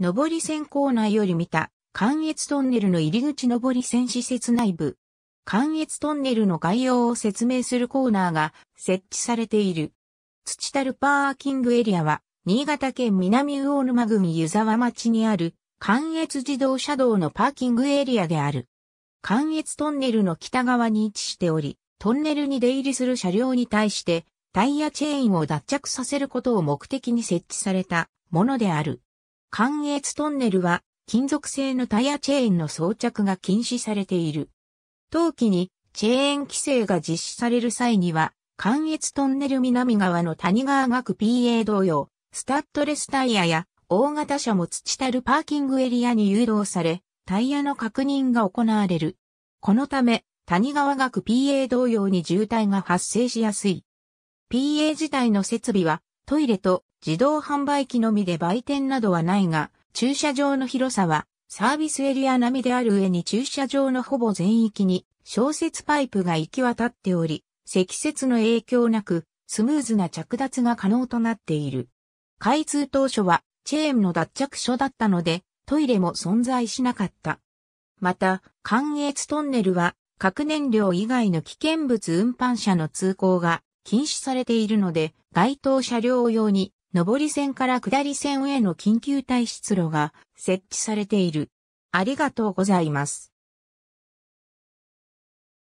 上り線構内より見た、関越トンネルの入り口上り線施設内部。関越トンネルの概要を説明するコーナーが設置されている。土たるパーキングエリアは、新潟県南魚沼郡湯沢町にある、関越自動車道のパーキングエリアである。関越トンネルの北側に位置しており、トンネルに出入りする車両に対して、タイヤチェーンを脱着させることを目的に設置されたものである。関越トンネルは金属製のタイヤチェーンの装着が禁止されている。冬季にチェーン規制が実施される際には、関越トンネル南側の谷川学 PA 同様、スタッドレスタイヤや大型車も土たるパーキングエリアに誘導され、タイヤの確認が行われる。このため、谷川学 PA 同様に渋滞が発生しやすい。PA 自体の設備はトイレと自動販売機のみで売店などはないが、駐車場の広さはサービスエリア並みである上に駐車場のほぼ全域に小雪パイプが行き渡っており、積雪の影響なくスムーズな着脱が可能となっている。開通当初はチェーンの脱着所だったのでトイレも存在しなかった。また、関越トンネルは核燃料以外の危険物運搬車の通行が禁止されているので、該当車両用に上り線から下り線への緊急退出路が設置されている。ありがとうございます。